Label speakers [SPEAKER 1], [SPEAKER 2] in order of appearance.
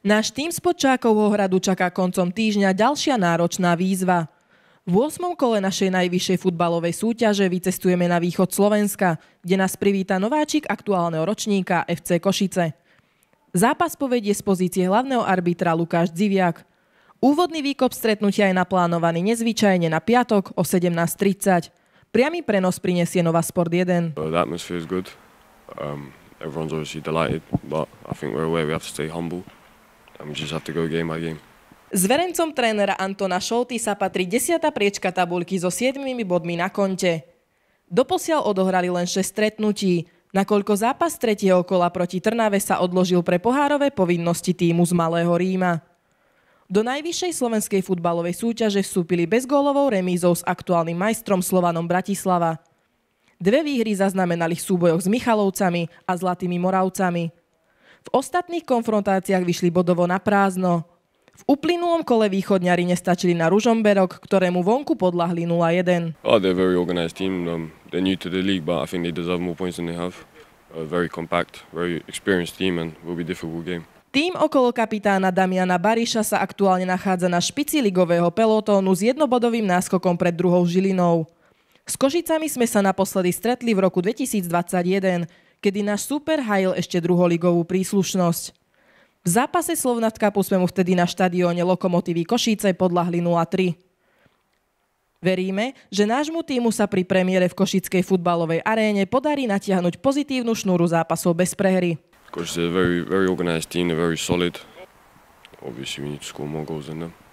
[SPEAKER 1] Náš tým z Podčákovho hradu čaká koncom týždňa ďalšia náročná výzva. V 8. kole našej najvyššej futbalovej súťaže vycestujeme na východ Slovenska, kde nás privíta nováčik aktuálneho ročníka FC Košice. Zápas povedie z pozície hlavného arbitra Lukáš Dziviak. Úvodný výkop stretnutia je naplánovaný nezvyčajne na piatok o 17.30. Priamy prenos prinesie Nova Sport
[SPEAKER 2] 1. Uh, the um, everyone's obviously delighted, but I think we're aware we have to stay humble. Um, just have to go game by game.
[SPEAKER 1] trénera Antona Šolty sa patrí 10. priečka tabulky so 7 bodmi na konte. Doposiaľ odohrali len 6 stretnutí, nakoľko zápas tretieho kola proti Trnave sa odložil pre pohárové povinnosti týmu z Malého Ríma. Do najvyššej slovenskej futbalovej súťaže vstúpili bezgólovou remízou s aktuálnym majstrom Slovanom Bratislava. Dve výhry zaznamenali v súbojoch s Michalovcami a Zlatými Moravcami – v ostatných konfrontáciách vyšli bodovo na prázdno. V uplynulom kole východňari nestačili na Ružomberok, ktorému vonku podľahli 0-1.
[SPEAKER 2] Oh, they're very organized team. Um, they're new to the league, but I think they deserve more points than they have. A very compact, very experienced team and will be difficult game.
[SPEAKER 1] Tým okolo kapitána Damiana Bariša sa aktuálne nachádza na špici ligového pelotónu s jednobodovým náskokom pred druhou Žilinou. S Košicami sme sa naposledy stretli v roku 2021 kedy náš super hajil ešte druholigovú príslušnosť. V zápase Slovnat Cupu sme mu vtedy na štadióne Lokomotívy Košíce podľahli 0-3. Veríme, že nášmu týmu sa pri premiére v Košickej futbalovej aréne podarí natiahnuť pozitívnu šnúru zápasov bez prehry.
[SPEAKER 2] Košice je veľmi organizovaný tým, veľmi solid. Obviously we need to score more goals than them.